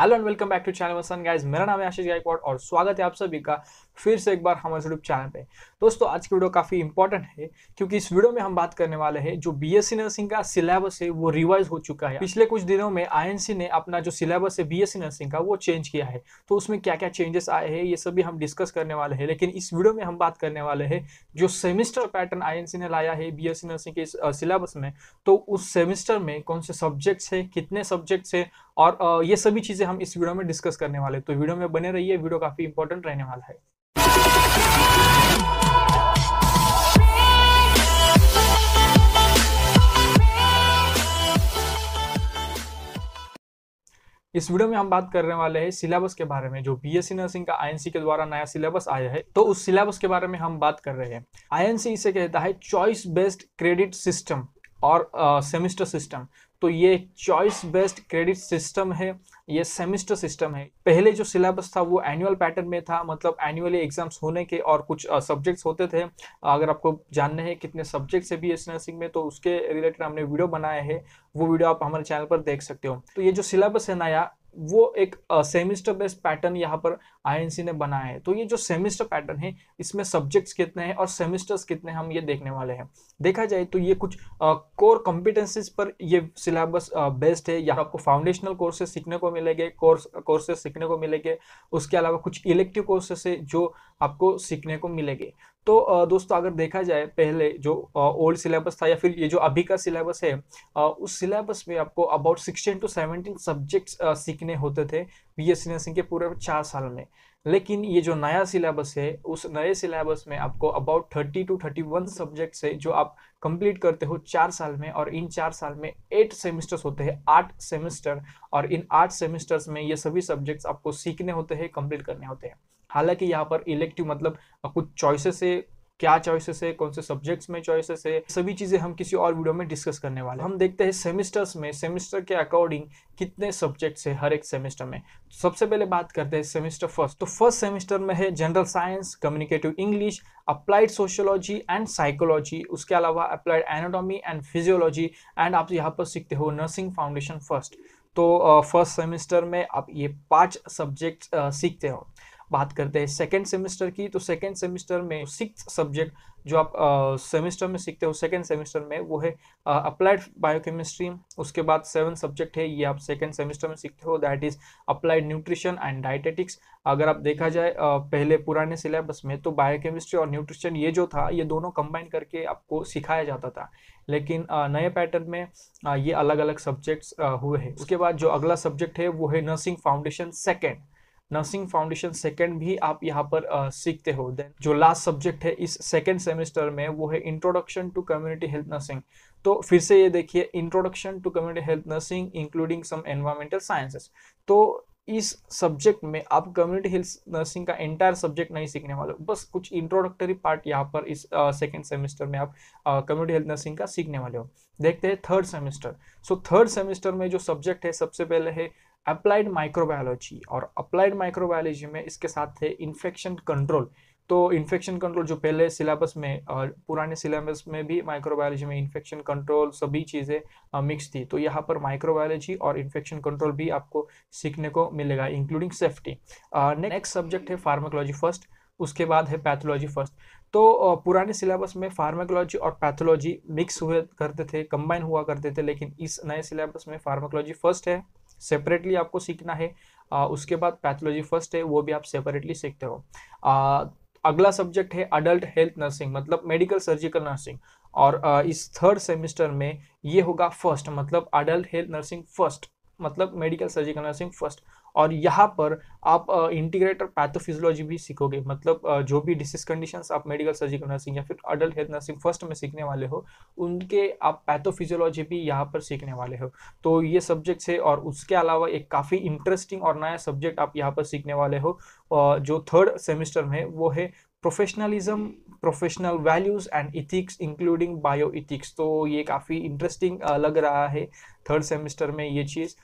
hello and welcome back to channel sun guys मेरा नाम है आशीष गायकवाड और स्वागत है आप सभी का फिर से एक बार हमारे यूट्यूब चैनल पे दोस्तों आज की वीडियो काफ़ी इंपॉर्टेंट है क्योंकि इस वीडियो में हम बात करने वाले हैं जो बीएससी नर्सिंग का सिलेबस है वो रिवाइज हो चुका है पिछले कुछ दिनों में आईएनसी ने अपना जो सिलेबस है बीएससी नर्सिंग का वो चेंज किया है तो उसमें क्या क्या चेंजेस आए हैं ये सभी हम डिस्कस करने वाले हैं लेकिन इस वीडियो में हम बात करने वाले हैं जो सेमिस्टर पैटर्न आई ने लाया है बी नर्सिंग के सिलेबस में तो उस सेमिस्टर में कौन से सब्जेक्ट्स है कितने सब्जेक्ट्स है और ये सभी चीज़ें हम इस वीडियो में डिस्कस करने वाले तो वीडियो में बने रहिए वीडियो काफ़ी इंपॉर्टेंट रहने वाला है इस वीडियो में हम बात करने वाले हैं सिलेबस के बारे में जो बीएससी नर्सिंग का आईएनसी के द्वारा नया सिलेबस आया है तो उस सिलेबस के बारे में हम बात कर रहे हैं आईएनसी इसे कहता है चॉइस बेस्ड क्रेडिट सिस्टम और सेमेस्टर uh, सिस्टम तो ये चॉइस बेस्ड क्रेडिट सिस्टम है ये सेमिस्टर सिस्टम है पहले जो सिलेबस था वो एनुअल पैटर्न में था मतलब एनुअली एग्जाम्स होने के और कुछ सब्जेक्ट्स होते थे अगर आपको जानने है कितने सब्जेक्ट्स है बी एस नर्सिंग में तो उसके रिलेटेड हमने वीडियो बनाया है वो वीडियो आप हमारे चैनल पर देख सकते हो तो ये जो सिलेबस है नया वो एक सेमिस्टर बेस्ड पैटर्न यहाँ पर आईएनसी ने बनाया है तो ये जो सेमिस्टर पैटर्न है इसमें सब्जेक्ट्स कितने हैं और सेमिस्टर्स कितने हम ये देखने वाले हैं देखा जाए तो ये कुछ कोर कॉम्पिटेंसीज पर ये सिलेबस बेस्ड है यहाँ आपको फाउंडेशनल कोर्सेज सीखने को मिलेंगे कोर्स कोर्सेज सीखने को मिलेंगे उसके अलावा कुछ इलेक्टिव कोर्सेस है जो आपको सीखने को मिलेंगे तो दोस्तों अगर देखा जाए पहले जो ओल्ड सिलेबस था या फिर ये जो अभी का सिलेबस है उस सिलेबस में आपको about sixteen to seventeen subjects सीखने होते थे बी एस नर्सिंग के पूरे चार साल में लेकिन ये जो नया सिलेबस है उस नए सिलेबस में आपको about thirty to thirty one subjects है जो आप कंप्लीट करते हो चार साल में और इन चार साल में एट सेमेस्टर्स होते हैं आठ सेमेस्टर और इन आठ सेमेस्टर्स में ये सभी सब्जेक्ट्स आपको सीखने होते हैं कंप्लीट करने होते हैं हालांकि यहाँ पर इलेक्टिव मतलब कुछ चॉइसेस है क्या चॉइसेस है कौन से सब्जेक्ट्स में चॉइसेस है सभी चीज़ें हम किसी और वीडियो में डिस्कस करने वाले हम देखते हैं सेमिस्टर्स में सेमिस्टर के अकॉर्डिंग कितने सब्जेक्ट्स है हर एक सेमिस्टर में सबसे पहले बात करते हैं सेमिस्टर फर्स्ट तो फर्स्ट सेमिस्टर में है general science communicative English applied sociology and psychology उसके अलावा applied anatomy and physiology and आप यहाँ पर सीखते हो नर्सिंग फाउंडेशन फर्स्ट तो फर्स्ट uh, सेमेस्टर में आप ये पांच सब्जेक्ट uh, सीखते हो बात करते हैं सेकेंड सेमेस्टर की तो सेकेंड सेमेस्टर में सिक्स सब्जेक्ट जो आप सेमेस्टर में सीखते हो सेकेंड सेमेस्टर में वो है अप्लाइड बायोकेमिस्ट्री उसके बाद सेवन सब्जेक्ट है ये आप सेकेंड सेमेस्टर में सीखते हो that is applied nutrition and dietetics अगर आप देखा जाए पहले पुराने सिलेबस में तो बायोकेमिस्ट्री और न्यूट्रिशन ये जो था ये दोनों कंबाइन करके आपको सिखाया जाता था लेकिन नए पैटर्न में ये अलग अलग सब्जेक्ट्स हुए हैं उसके बाद जो अगला सब्जेक्ट है वो है nursing foundation second nursing foundation second भी आप यहाँ पर आ, सीखते हो देन जो लास्ट सब्जेक्ट है इस सेकेंड सेमेस्टर में वो है introduction to community health nursing तो फिर से ये देखिए introduction to community health nursing including some environmental sciences तो इस सब्जेक्ट में आप कम्युनिटी हेल्थ नर्सिंग का एंटायर सब्जेक्ट नहीं सीखने वाले बस कुछ इंट्रोडक्टरी पार्ट यहाँ पर इस सेकेंड uh, सेमेस्टर में आप कम्युनिटी हेल्थ नर्सिंग का सीखने वाले हो देखते हैं third semester so third semester में जो सब्जेक्ट है सबसे पहले है अप्लाइड माइक्रोबायोलॉजी और अप्लाइड माइक्रोबायोलॉजी में इसके साथ थे इन्फेक्शन कंट्रोल तो इन्फेक्शन कंट्रोल जो पहले सिलेबस में और पुराने सिलेबस में भी माइक्रोबायोलॉजी में इन्फेक्शन कंट्रोल सभी चीज़ें मिक्स थी तो यहाँ पर माइक्रोबायोलॉजी और इन्फेक्शन कंट्रोल भी आपको सीखने को मिलेगा इंक्लूडिंग सेफ्टी नेक्स्ट सब्जेक्ट है फार्माकोलॉजी फर्स्ट उसके बाद है पैथोलॉजी फर्स्ट तो पुराने सिलेबस में फार्माकोलॉजी और पैथोलॉजी मिक्स हुए करते थे कंबाइन हुआ करते थे लेकिन इस नए सिलेबस में फार्माकोलॉजी फर्स्ट है सेपरेटली आपको सीखना है आ, उसके बाद पैथोलॉजी फर्स्ट है वो भी आप सेपरेटली सीखते हो आ, अगला सब्जेक्ट है अडल्ट हेल्थ नर्सिंग मतलब मेडिकल सर्जिकल नर्सिंग और आ, इस थर्ड सेमेस्टर में ये होगा फर्स्ट मतलब अडल्ट हेल्थ नर्सिंग फर्स्ट मतलब मेडिकल सर्जिकल नर्सिंग फर्स्ट और यहाँ पर आप इंटीग्रेटर पैथोफिजियोलॉजी भी सीखोगे मतलब जो भी डिसीज कंडीशन आप मेडिकल सर्जिकल नर्सिंग या फिर अडल्ट हेल्थ नर्सिंग फर्स्ट में सीखने वाले हो उनके आप पैथोफिजियोलॉजी भी यहाँ पर सीखने वाले हो तो ये सब्जेक्ट्स है और उसके अलावा एक काफ़ी इंटरेस्टिंग और नया सब्जेक्ट आप यहाँ पर सीखने वाले हो जो थर्ड सेमेस्टर में वो है professionalism professional values and ethics including bio ethics तो ये काफ़ी इंटरेस्टिंग लग रहा है थर्ड सेमेस्टर में ये चीज़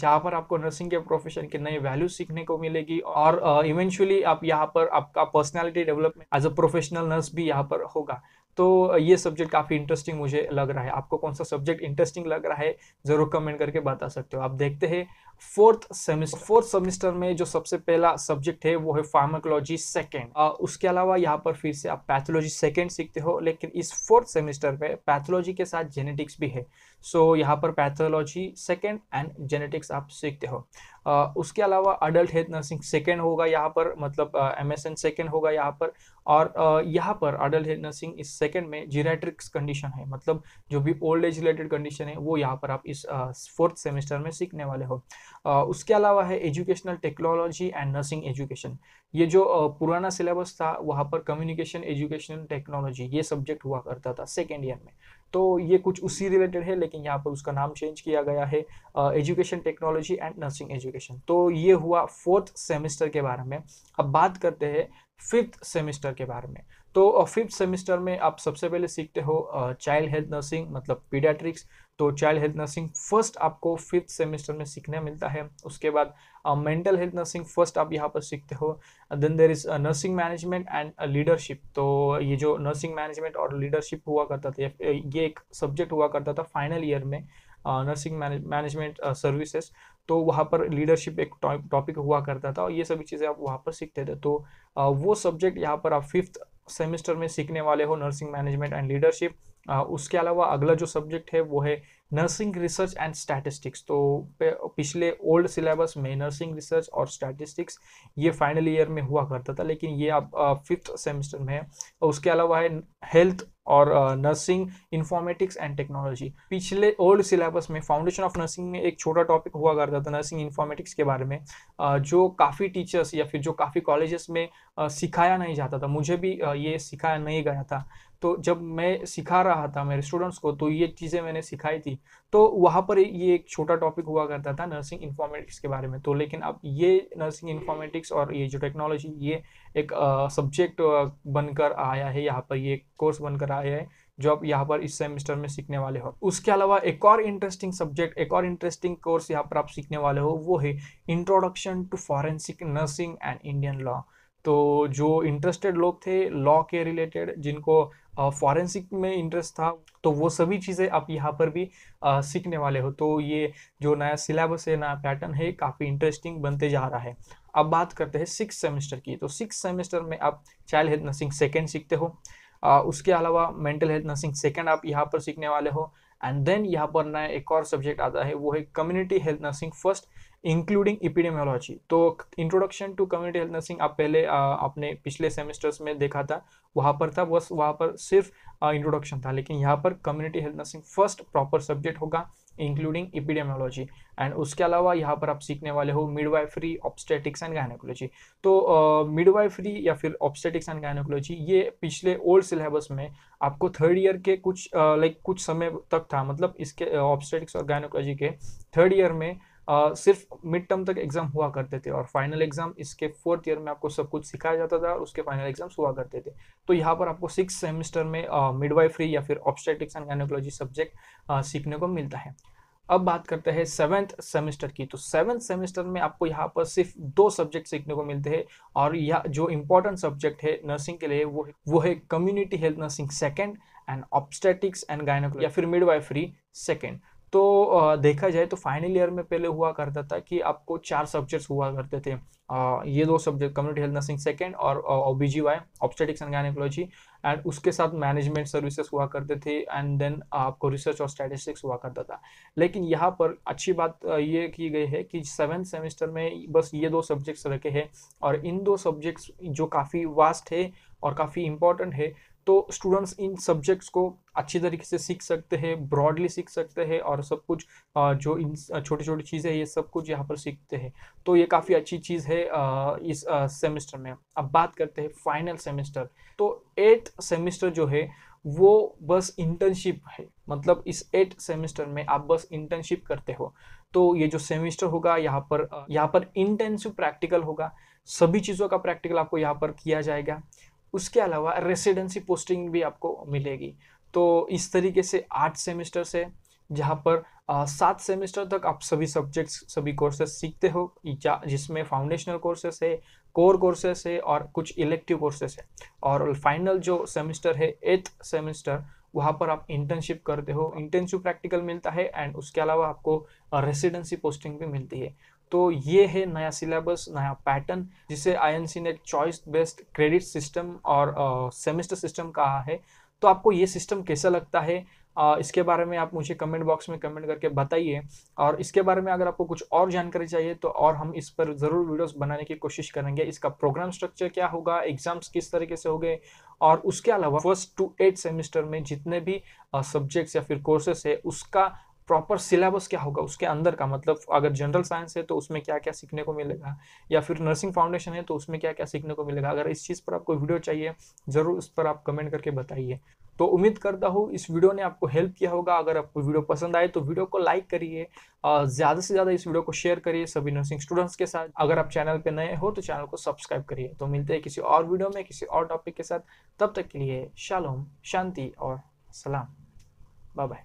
जहाँ पर आपको नर्सिंग के प्रोफेशन के नए वैल्यू सीखने को मिलेगी और इवेंचुअली आप यहाँ पर आपका personality development as a professional nurse भी यहाँ पर होगा तो ये सब्जेक्ट काफ़ी इंटरेस्टिंग मुझे लग रहा है आपको कौन सा सब्जेक्ट इंटरेस्टिंग लग रहा है ज़रूर कमेंट करके बता सकते हो आप देखते हैं फोर्थ सेमिस्टर फोर्थ सेमिस्टर में जो सबसे पहला सब्जेक्ट है वो है फार्माकोलॉजी सेकेंड उसके अलावा यहाँ पर फिर से आप पैथोलॉजी सेकेंड सीखते हो लेकिन इस फोर्थ सेमिस्टर में पैथोलॉजी के साथ जेनेटिक्स भी है सो so, यहाँ पर पैथोलॉजी सेकेंड एंड जेनेटिक्स आप सीखते हो uh, उसके अलावा अडल्ट हेल्थ नर्सिंग सेकेंड होगा यहाँ पर मतलब एम एस एन सेकेंड होगा यहाँ पर और uh, यहाँ पर अडल्ट हेल्थ नर्सिंग इस सेकेंड में जीरेट्रिक्स कंडीशन है मतलब जो भी ओल्ड एज रिलेटेड कंडीशन है वो यहाँ पर आप इस फोर्थ सेमेस्टर में सीखने वाले हो uh, उसके अलावा है educational technology and nursing education ये जो पुराना सिलेबस था वहाँ पर कम्युनिकेशन एजुकेशन टेक्नोलॉजी ये सब्जेक्ट हुआ करता था सेकेंड ईयर में तो ये कुछ उसी रिलेटेड है लेकिन यहाँ पर उसका नाम चेंज किया गया है education technology and nursing education तो ये हुआ फोर्थ सेमेस्टर के बारे में अब बात करते हैं फिफ्थ सेमेस्टर के बारे में तो फिफ्थ सेमेस्टर में आप सबसे पहले सीखते हो चाइल्ड हेल्थ नर्सिंग मतलब पीडियाट्रिक्स तो चाइल्ड हेल्थ नर्सिंग फर्स्ट आपको फिफ्थ सेमेस्टर में सीखने मिलता है उसके बाद मेंटल हेल्थ नर्सिंग फर्स्ट आप यहाँ पर सीखते हो then there is nursing management and leadership तो ये जो नर्सिंग मैनेजमेंट और लीडरशिप हुआ करता था ये एक सब्जेक्ट हुआ करता था फाइनल ईयर में नर्सिंग मैनेजमेंट सर्विसेज तो वहाँ पर लीडरशिप एक टॉपिक हुआ करता था और ये सभी चीज़ें आप वहाँ पर सीखते थे तो uh, वो सब्जेक्ट यहाँ पर आप फिफ्थ सेमेस्टर में सीखने वाले हो नर्सिंग मैनेजमेंट एंड लीडरशिप उसके अलावा अगला जो सब्जेक्ट है वो है नर्सिंग रिसर्च एंड स्टैटिस्टिक्स तो पिछले ओल्ड सिलेबस में नर्सिंग रिसर्च और स्टैटिस्टिक्स ये फाइनल ईयर में हुआ करता था लेकिन ये अब फिफ्थ सेमेस्टर में है उसके अलावा है हेल्थ और नर्सिंग इन्फॉर्मेटिक्स एंड टेक्नोलॉजी पिछले ओल्ड सिलेबस में फाउंडेशन ऑफ नर्सिंग में एक छोटा टॉपिक हुआ करता था नर्सिंग इन्फॉर्मेटिक्स के बारे में जो काफ़ी टीचर्स या फिर जो काफ़ी कॉलेजेस में सिखाया नहीं जाता था मुझे भी ये सिखाया नहीं गया था तो जब मैं सिखा रहा था मेरे स्टूडेंट्स को तो ये चीज़ें मैंने सिखाई थी तो वहाँ पर ये एक छोटा टॉपिक हुआ करता था नर्सिंग इन्फॉर्मेटिक्स के बारे में तो लेकिन अब ये नर्सिंग इन्फॉर्मेटिक्स और ये जो टेक्नोलॉजी ये एक सब्जेक्ट बनकर आया है यहाँ पर ये एक कोर्स बनकर आया है जो आप यहाँ पर इस सेमेस्टर में सीखने वाले हो उसके अलावा एक और इंटरेस्टिंग सब्जेक्ट एक और इंटरेस्टिंग कोर्स यहाँ पर आप सीखने वाले हो वो है introduction to forensic nursing and Indian law तो जो इंटरेस्टेड लोग थे लॉ के रिलेटेड जिनको फॉरेंसिक में इंटरेस्ट था तो वो सभी चीज़ें आप यहाँ पर भी आ, सीखने वाले हो तो ये जो नया सिलेबस है नया पैटर्न है काफ़ी इंटरेस्टिंग बनते जा रहा है अब बात करते हैं सिक्स सेमेस्टर की तो सिक्स सेमेस्टर में आप चाइल्ड हेल्थ नर्सिंग सेकेंड सीखते हो आ, उसके अलावा मेंटल हेल्थ नर्सिंग सेकेंड आप यहाँ पर सीखने वाले हो एंड देन यहाँ पर नया एक और सब्जेक्ट आता है वो है community health nursing first including epidemiology तो introduction to community health nursing आप पहले आपने पिछले सेमेस्टर्स में देखा था वहाँ पर था बस वहाँ पर सिर्फ इंट्रोडक्शन था लेकिन यहाँ पर community health nursing first proper subject होगा इंक्लूडिंग इपिडेमोलॉजी एंड उसके अलावा यहाँ पर आप सीखने वाले हो मिडवाइफरी ऑप्स्टेटिक्स एंड गायनोकोलॉजी तो मिडवाइफरी uh, या फिर ऑप्स्टेटिक्स एंड गायनोकोलॉजी ये पिछले ओल्ड सिलेबस में आपको थर्ड ईयर के कुछ लाइक uh, like, कुछ समय तक था मतलब इसके ऑब्स्टेटिक्स uh, और गायनोकोलॉजी के थर्ड ईयर में आ, सिर्फ मिड टर्म तक एग्जाम हुआ करते थे और फाइनल एग्जाम इसके फोर्थ ईयर में आपको सब कुछ सिखाया जाता था और उसके फाइनल एग्जाम्स हुआ करते थे तो यहाँ पर आपको सिक्स सेमेस्टर में मिडवाइफरी या फिर ऑब्स्टेटिक्स एंड गायनोकोलॉजी सब्जेक्ट सीखने को मिलता है अब बात करते हैं सेवेंथ सेमेस्टर की तो सेवेंथ सेमेस्टर में आपको यहाँ पर सिर्फ दो सब्जेक्ट सीखने को मिलते हैं और यह जो इम्पोर्टेंट सब्जेक्ट है नर्सिंग के लिए वो वो है community health nursing second and obstetrics and gynaecology या फिर मिडवाइफरी सेकेंड तो देखा जाए तो फाइनल ईयर में पहले हुआ करता था कि आपको चार सब्जेक्ट्स हुआ करते थे ये दो subject community health nursing second और O B G Y obstetrics and gynaecology and उसके साथ मैनेजमेंट सर्विसेज हुआ करते थे एंड देन आपको रिसर्च और स्टैटिस्टिक्स हुआ करता था लेकिन यहाँ पर अच्छी बात ये की गई है कि सेवन सेमेस्टर में बस ये दो सब्जेक्ट्स रखे हैं और इन दो सब्जेक्ट्स जो काफ़ी वास्ट है और काफ़ी इम्पॉर्टेंट है तो स्टूडेंट्स इन सब्जेक्ट्स को अच्छी तरीके से सीख सकते हैं ब्रॉडली सीख सकते हैं और सब कुछ जो इन छोटी छोटी चीज़ें ये सब कुछ यहाँ पर सीखते हैं तो ये काफ़ी अच्छी चीज़ है इस सेमेस्टर में अब बात करते हैं फाइनल सेमेस्टर तो एट सेमेस्टर जो है वो बस इंटर्नशिप है मतलब इस एट सेमेस्टर में आप बस इंटर्नशिप करते हो तो ये जो सेमेस्टर होगा यहाँ पर यहाँ पर इंटेंसिव प्रैक्टिकल होगा सभी चीज़ों का प्रैक्टिकल आपको यहाँ पर किया जाएगा उसके अलावा रेसिडेंसी पोस्टिंग भी आपको मिलेगी तो इस तरीके से आठ सेमेस्टर से जहाँ पर सात सेमेस्टर तक आप सभी सब्जेक्ट्स सभी कोर्सेज सीखते हो जिसमें फाउंडेशनल कोर्सेस है कोर कोर्सेस है और कुछ इलेक्टिव कोर्सेस है और फाइनल जो सेमेस्टर है एथ सेमेस्टर वहाँ पर आप इंटर्नशिप करते हो इंटर्नशिप प्रैक्टिकल मिलता है एंड उसके अलावा आपको रेसिडेंसी पोस्टिंग भी मिलती है तो ये है नया सिलेबस नया पैटर्न जिसे आईएनसी ने चॉइस बेस्ड क्रेडिट सिस्टम और सेमेस्टर सिस्टम कहा है तो आपको ये सिस्टम कैसा लगता है आ, इसके बारे में आप मुझे कमेंट बॉक्स में कमेंट करके बताइए और इसके बारे में अगर आपको कुछ और जानकारी चाहिए तो और हम इस पर ज़रूर वीडियोस बनाने की कोशिश करेंगे इसका प्रोग्राम स्ट्रक्चर क्या होगा एग्जाम्स किस तरीके से होंगे और उसके अलावा फर्स्ट टू एट सेमेस्टर में जितने भी सब्जेक्ट्स या फिर कोर्सेस है उसका प्रॉपर सिलेबस क्या होगा उसके अंदर का मतलब अगर जनरल साइंस है तो उसमें क्या क्या सीखने को मिलेगा या फिर नर्सिंग फाउंडेशन है तो उसमें क्या क्या सीखने को मिलेगा अगर इस चीज़ पर आपको वीडियो चाहिए ज़रूर उस पर आप कमेंट करके बताइए तो उम्मीद करता हूँ इस वीडियो ने आपको हेल्प किया होगा अगर आपको वीडियो पसंद आए तो वीडियो को लाइक करिए ज़्यादा से ज़्यादा इस वीडियो को शेयर करिए सभी नर्सिंग स्टूडेंट्स के साथ अगर आप चैनल पर नए हो तो चैनल को सब्सक्राइब करिए तो मिलते हैं किसी और वीडियो में किसी और टॉपिक के साथ तब तक के लिए शालोम शांति और सलाम बाय बाय